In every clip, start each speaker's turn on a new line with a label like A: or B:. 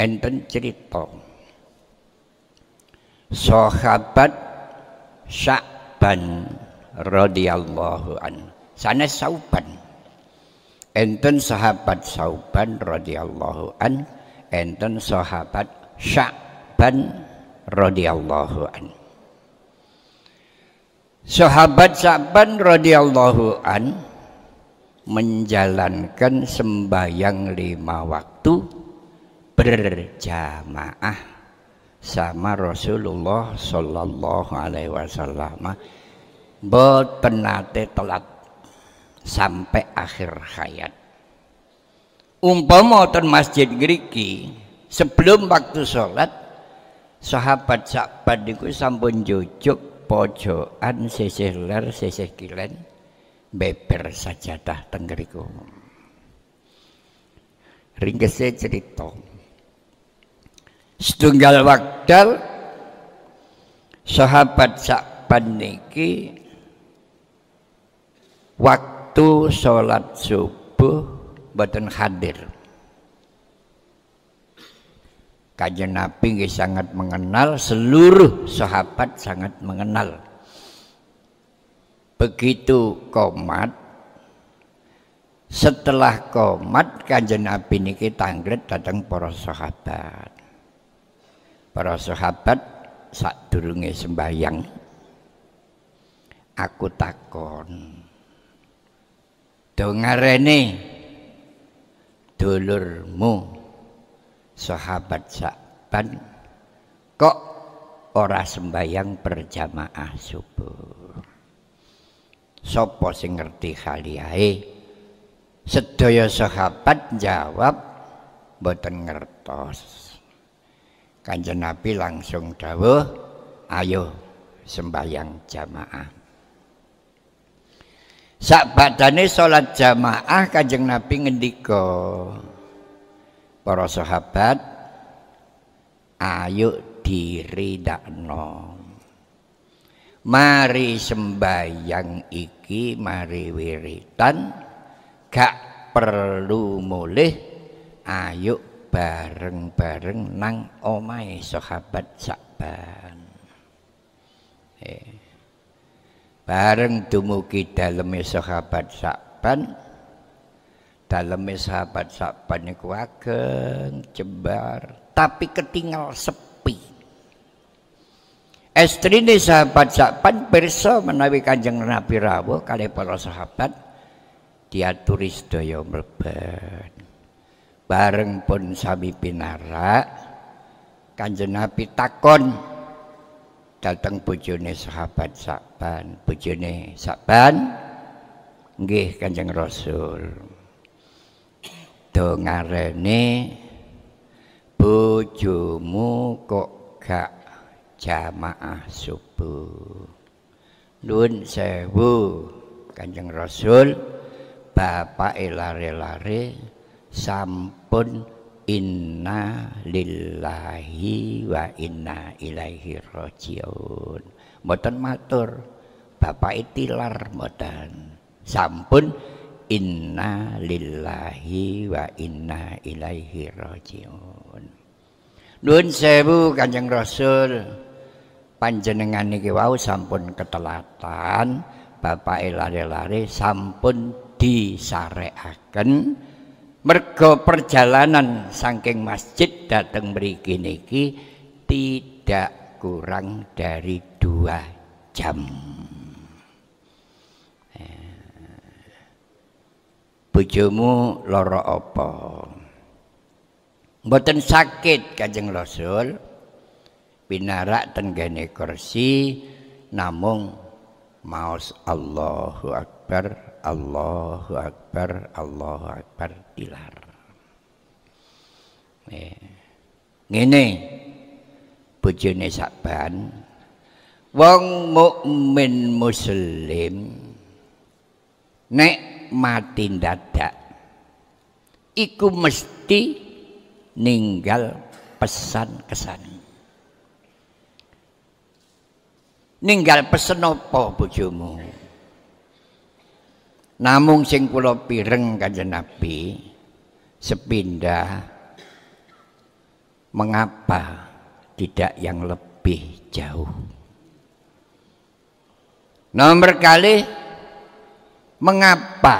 A: enten cerita sahabat Sa'ban radhiyallahu an sanes Sa'ban enten sahabat Sa'ban radhiyallahu an enten sahabat Sa'ban radhiyallahu an Sahabat Sa'ban radhiyallahu an menjalankan sembahyang lima waktu berjamaah sama Rasulullah Sallallahu Alaihi Wasallam buat penate telat sampai akhir hayat umpama ten masjid Griki sebelum waktu sholat sahabat sahabat itu sampun jujuk pojokan sisih ler sisih kilen beber sajadah tenggeriku ringgese cerita setunggal wakdal sahabat sakban niki waktu sholat subuh badan hadir Kajian Nabi sangat mengenal, seluruh sahabat sangat mengenal. Begitu komat, setelah komat kajian Nabi niki tanggret datang para sahabat para sahabat durunge sembahyang aku takon dongarene dulurmu sahabat sahabat kok ora sembahyang berjamaah subuh Sopo sing ngerti khaliae sedaya sahabat jawab boten ngertos Kanjeng Nabi langsung dawuh, ayo sembahyang jamaah. Sak badane salat jamaah Kanjeng Nabi ngendika para sahabat ayo diri dakno. Mari sembahyang iki mari wiritan gak perlu mulih ayo bareng-bareng nang omai sahabat sakban Eh. Bareng dumugi dalemi sahabat sakban dalemi sahabat sakban iku ageng jembar, tapi ketinggal sepi. Estri ini sahabat Sa'ban perso menawi Kanjeng Nabi Rawo kali para sahabat diaturis doyom mlebet bareng pun sami pinara kanjeng Nabi takon datang bojone sahabat Sa'ban bojone Sa'ban nggih kanjeng Rasul do ngarene bojomu kok gak jamaah subuh nun sewu kanjeng Rasul bapak e lare-lare sampai pun inna lillahi wa inna ilaihi rojiun. mboten matur bapak itilar mboten sampun inna lillahi wa inna ilaihi rajiun Nun sewu kanjeng rasul panjenengan niki wau sampun ketelatan bapak e lari-lari sampun disareaken mergo perjalanan saking masjid datang mriki niki tidak kurang dari dua jam eh, bujumu loro apa mboten sakit kanjeng rasul pinarak tenggene kursi namung maos Allahu Akbar Allahu Akbar Allahu Akbar pilar eh. ngene bojone sakban wong mukmin muslim nek mati dadak iku mesti ninggal pesan kesan ninggal pesen apa bojomu namung sing kula pireng kanjeng Nabi sepindah mengapa tidak yang lebih jauh nomor kali mengapa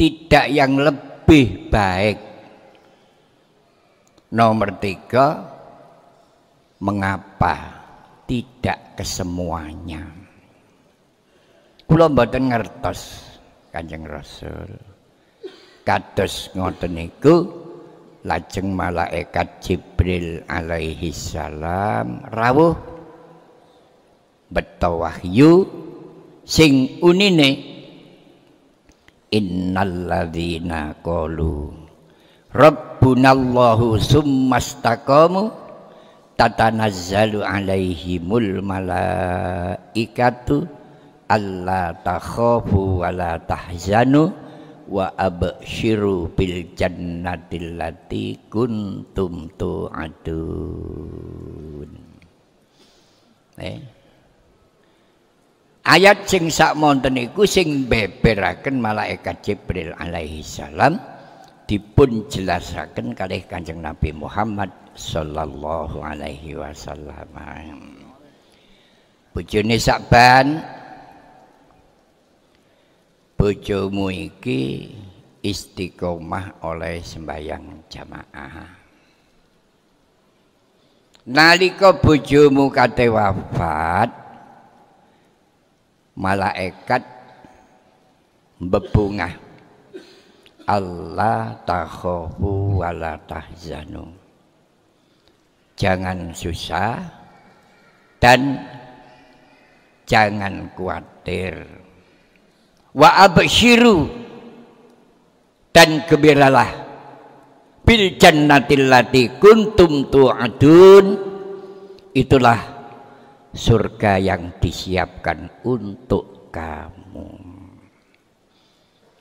A: tidak yang lebih baik nomor tiga mengapa tidak kesemuanya. Kula mboten ngertos Kanjeng Rasul. Kados ngoten niku lajeng malaikat Jibril alaihi salam rawuh beto wahyu sing unine innalladzina qalu rabbunallahu summastaqamu tatanazzalu alaihimul malaikatu alla takhafu wa la tahzanu wa abshiru bil jannatil lati kuntum tu'adun eh. ayat sing monten iku sing beberaken malaikat Jibril alaihi salam dipun jelasaken kalih Kanjeng Nabi Muhammad sallallahu alaihi wasallam bojone Sakban bojomu iki istiqomah oleh sembahyang jamaah nalika bojomu kate wafat malaikat bebungah Allah takhofu wala tahzanu jangan susah dan jangan khawatir. Wa abshiru dan gembiralah bil jannatil lati kuntum tu'adun itulah surga yang disiapkan untuk kamu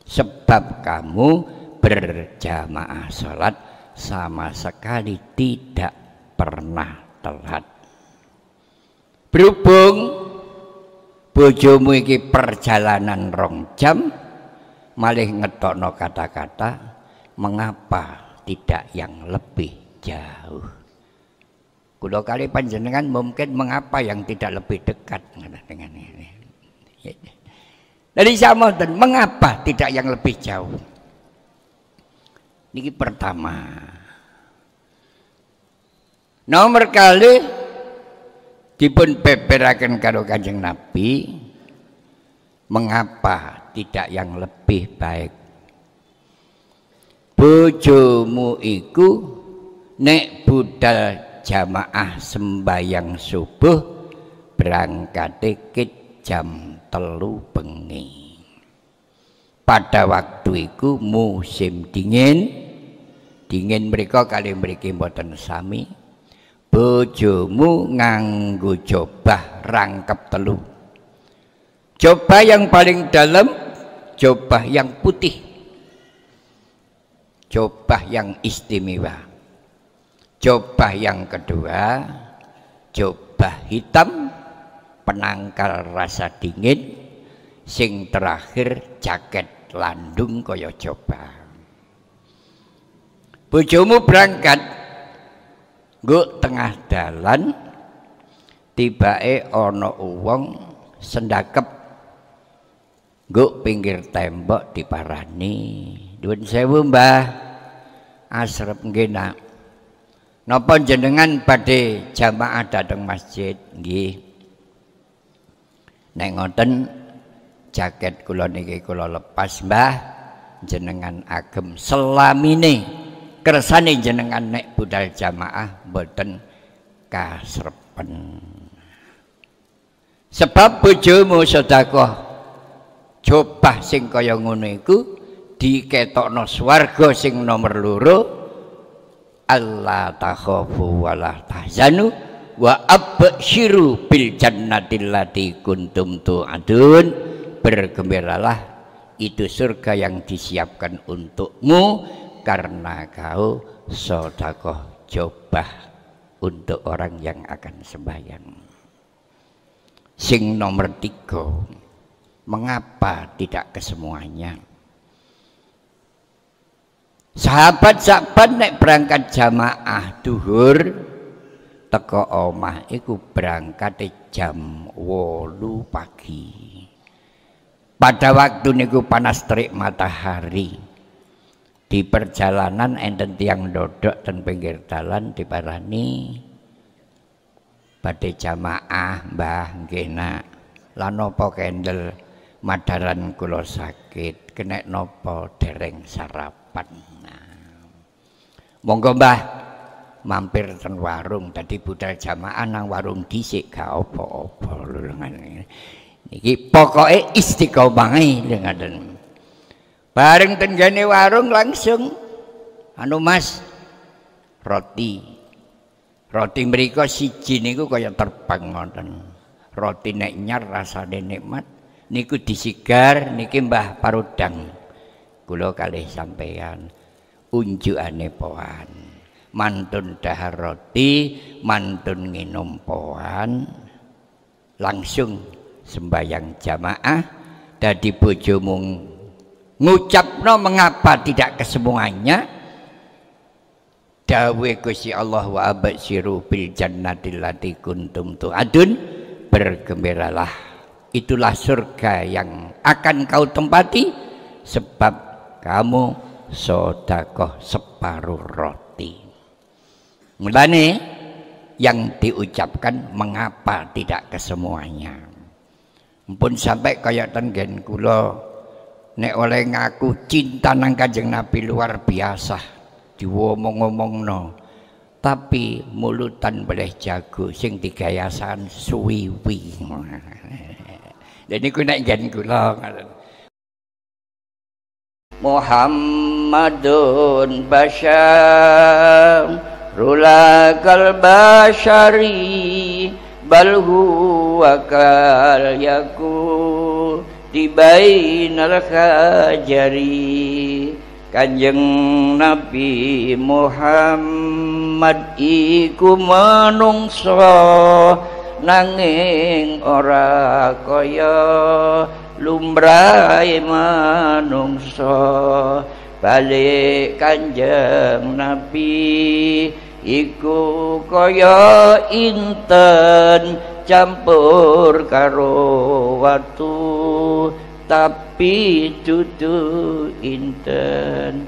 A: sebab kamu berjamaah salat sama sekali tidak pernah telat berhubung bojomu iki perjalanan rong jam malih ngetokno kata-kata mengapa tidak yang lebih jauh kulo kali panjenengan mungkin mengapa yang tidak lebih dekat dengan ini dari sama dan mengapa tidak yang lebih jauh ini pertama Nomor kali dipun beberakan karo Kanjeng Nabi mengapa tidak yang lebih baik bojomu iku nek budal jamaah sembahyang subuh berangkat dikit jam telu bengi pada waktu itu musim dingin dingin mereka kali mereka mboten sami bojomu nganggo coba rangkap telu Coba yang paling dalam coba yang putih coba yang istimewa coba yang kedua coba hitam penangkal rasa dingin sing terakhir jaket landung kaya coba. bojomu berangkat Gue tengah dalan e ono uang sendakep gue pinggir tembok diparani Duit sewa Mbah asrep gina. Nopo jenengan pada jamaah datang masjid nggih nengoten jaket kula niki kula lepas Mbah jenengan agem selamine kersane jenengan nek budal jamaah mboten kasrepen. Sebab bojomu sedekah coba sing kaya ngono iku diketokno swarga sing nomor loro Allah takhafu wala tahzanu wa abshiru bil jannati allati kuntum tu'adun bergembiralah itu surga yang disiapkan untukmu karena kau sodakoh coba untuk orang yang akan sembahyang sing nomor tiga mengapa tidak kesemuanya sahabat-sahabat naik berangkat jamaah duhur teko omah iku berangkat di jam wolu pagi pada waktu niku panas terik matahari di perjalanan enten tiang dodok dan pinggir di parani, pada jamaah Mbah gena lanopo kendel madaran kulo sakit kena nopo dereng sarapan nah. monggo Mbah mampir ten warung tadi budal jamaah nang warung disik opo opo opo lulungan ini. Pokoknya pokoke istiqomah dengan Bareng tenggane warung langsung anu Mas roti. Roti mereka siji niku kaya terbang ngoten. Roti nek nyar rasane nikmat niku disigar niki Mbah Parudang. Kula kalih sampeyan unjukane poan. Mantun dahar roti, mantun nginum poan. Langsung sembayang jamaah dadi bojo mung ngucapno mengapa tidak kesemuanya dawe kusi Allah wa siru bil jannati lati kuntum tu adun bergembiralah itulah surga yang akan kau tempati sebab kamu sodakoh separuh roti mulane yang diucapkan mengapa tidak kesemuanya pun sampai kayak tenggen kulo nek oleh ngaku cinta nang kanjeng nabi luar biasa diwomong no. tapi mulutan boleh jago sing digayasan suwiwi jadi ku nek gen kula Muhammadun Bashar Rulakal Bashari Balhu Wakal Yakun tibainal khajari Kanjeng Nabi Muhammad iku manungsa nanging ora kaya lumrahe manungsa balik Kanjeng Nabi iku kaya inten campur karo watu tapi dudu inten